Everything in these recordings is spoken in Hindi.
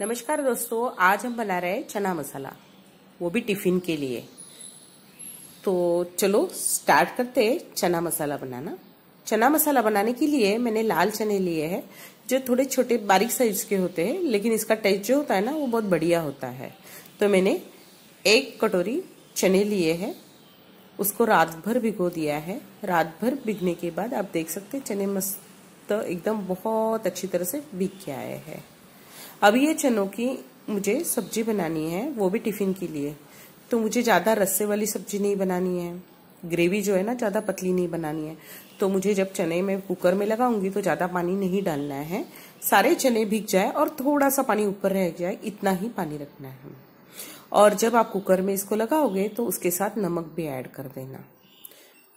नमस्कार दोस्तों आज हम बना रहे हैं चना मसाला वो भी टिफिन के लिए तो चलो स्टार्ट करते हैं चना मसाला बनाना चना मसाला बनाने के लिए मैंने लाल चने लिए हैं जो थोड़े छोटे बारीक साइज के होते हैं लेकिन इसका टेस्ट जो होता है ना वो बहुत बढ़िया होता है तो मैंने एक कटोरी चने लिए है उसको रात भर भिगो दिया है रात भर भिगने के बाद आप देख सकते हैं चने मस्त एकदम बहुत अच्छी तरह से भिग के आए हैं अब ये चनों की मुझे सब्जी बनानी है वो भी टिफ़िन के लिए तो मुझे ज़्यादा रस्से वाली सब्जी नहीं बनानी है ग्रेवी जो है ना ज़्यादा पतली नहीं बनानी है तो मुझे जब चने में कुकर में लगाऊंगी तो ज़्यादा पानी नहीं डालना है सारे चने भीग जाए और थोड़ा सा पानी ऊपर रह जाए इतना ही पानी रखना है और जब आप कुकर में इसको लगाओगे तो उसके साथ नमक भी ऐड कर देना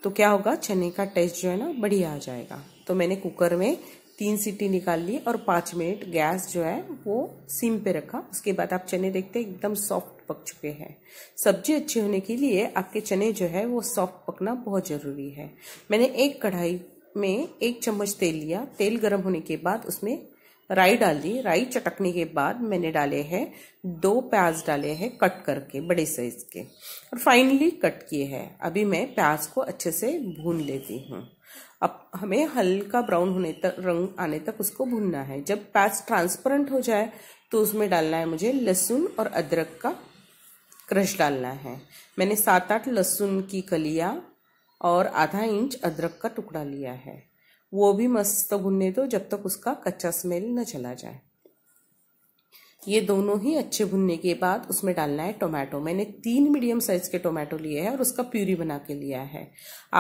तो क्या होगा चने का टेस्ट जो है ना बढ़िया आ जाएगा तो मैंने कुकर में तीन सीटी निकाल ली और पाँच मिनट गैस जो है वो सिम पे रखा उसके बाद आप चने देखते हैं एकदम सॉफ्ट पक चुके हैं सब्जी अच्छी होने के लिए आपके चने जो है वो सॉफ्ट पकना बहुत ज़रूरी है मैंने एक कढ़ाई में एक चम्मच तेल लिया तेल गर्म होने के बाद उसमें राई डाल दी राई चटकने के बाद मैंने डाले हैं दो प्याज डाले हैं कट करके बड़े साइज के और फाइनली कट किए हैं अभी मैं प्याज को अच्छे से भून लेती हूँ अब हमें हल्का ब्राउन होने तक रंग आने तक उसको भूनना है जब पैच ट्रांसपेरेंट हो जाए तो उसमें डालना है मुझे लहसुन और अदरक का क्रश डालना है मैंने सात आठ लहसुन की कलिया और आधा इंच अदरक का टुकड़ा लिया है वो भी मस्त भुनने दो जब तक उसका कच्चा स्मेल न चला जाए ये दोनों ही अच्छे भुनने के बाद उसमें डालना है टोमेटो मैंने तीन मीडियम साइज के टोमेटो लिए हैं और उसका प्यूरी बना के लिया है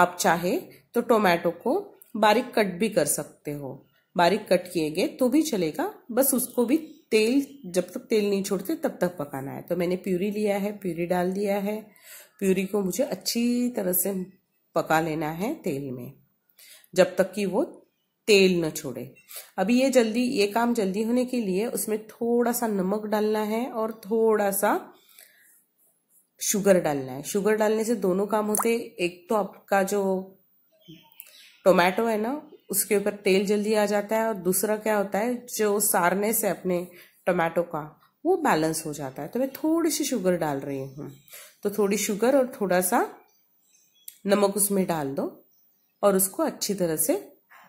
आप चाहे तो टोमेटो को बारीक कट भी कर सकते हो बारीक कट किए गए तो भी चलेगा बस उसको भी तेल जब तक तेल नहीं छोड़ते तब तक पकाना है तो मैंने प्यूरी लिया है प्यूरी डाल दिया है प्यूरी को मुझे अच्छी तरह से पका लेना है तेल में जब तक कि वो तेल न छोड़े अभी ये जल्दी ये काम जल्दी होने के लिए उसमें थोड़ा सा नमक डालना है और थोड़ा सा शुगर डालना है शुगर डालने से दोनों काम होते एक तो आपका जो टोमेटो है ना उसके ऊपर तेल जल्दी आ जाता है और दूसरा क्या होता है जो सारने से अपने टोमेटो का वो बैलेंस हो जाता है तो मैं थोड़ी सी शुगर डाल रही हूँ तो थोड़ी शुगर और थोड़ा सा नमक उसमें डाल दो और उसको अच्छी तरह से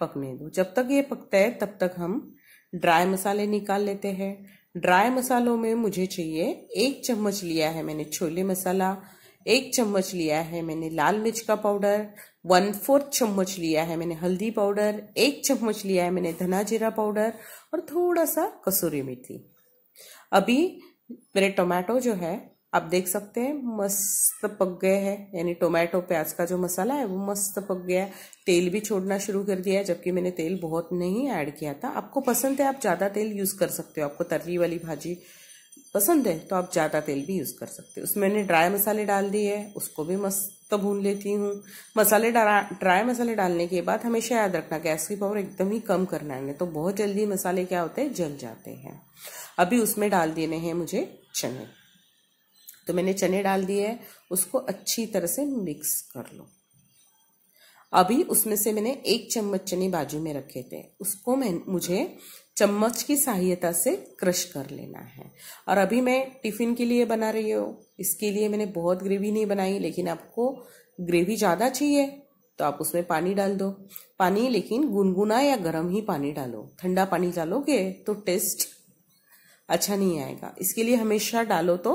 पकने दो जब तक ये पकता है तब तक हम ड्राई मसाले निकाल लेते हैं ड्राई मसालों में मुझे चाहिए एक चम्मच लिया है मैंने छोले मसाला एक चम्मच लिया है मैंने लाल मिर्च का पाउडर वन फोर्थ चम्मच लिया है मैंने हल्दी पाउडर एक चम्मच लिया है मैंने धना जीरा पाउडर और थोड़ा सा कसूरी मेथी अभी मेरे टोमेटो जो है आप देख सकते हैं मस्त पक गए हैं यानी टोमेटो प्याज का जो मसाला है वो मस्त पक गया है तेल भी छोड़ना शुरू कर दिया है जबकि मैंने तेल बहुत नहीं ऐड किया था आपको पसंद है आप ज़्यादा तेल यूज़ कर सकते हो आपको तर्री वाली भाजी पसंद है तो आप ज़्यादा तेल भी यूज़ कर सकते हो उसमें मैंने ड्राई मसाले डाल दिए है उसको भी मस्त भून लेती हूँ मसाले ड्राई मसाले डालने के बाद हमेशा याद रखना गैस की पावर एकदम ही कम करना है तो बहुत जल्दी मसाले क्या होते हैं जल जाते हैं अभी उसमें डाल देने हैं मुझे चने तो मैंने चने डाल दिए हैं उसको अच्छी तरह से मिक्स कर लो अभी उसमें से मैंने एक चम्मच चने बाजू में रखे थे उसको मैं मुझे चम्मच की सहायता से क्रश कर लेना है और अभी मैं टिफ़िन के लिए बना रही हूँ इसके लिए मैंने बहुत ग्रेवी नहीं बनाई लेकिन आपको ग्रेवी ज़्यादा चाहिए तो आप उसमें पानी डाल दो पानी लेकिन गुनगुना या गर्म ही पानी डालो ठंडा पानी डालोगे तो टेस्ट अच्छा नहीं आएगा इसके लिए हमेशा डालो तो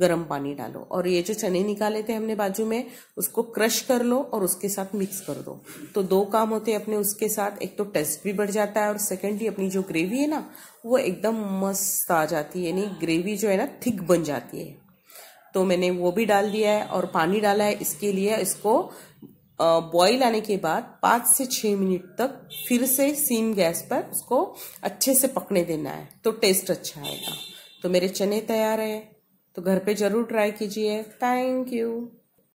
गर्म पानी डालो और ये जो चने निकाले थे हमने बाजू में उसको क्रश कर लो और उसके साथ मिक्स कर दो तो दो काम होते हैं अपने उसके साथ एक तो टेस्ट भी बढ़ जाता है और सेकेंडली अपनी जो ग्रेवी है ना वो एकदम मस्त आ जाती है यानी ग्रेवी जो है ना थिक बन जाती है तो मैंने वो भी डाल दिया है और पानी डाला है इसके लिए इसको बॉईल आने के बाद पाँच से छः मिनट तक फिर से सीम गैस पर उसको अच्छे से पकने देना है तो टेस्ट अच्छा आएगा तो मेरे चने तैयार है तो घर पे ज़रूर ट्राई कीजिए थैंक यू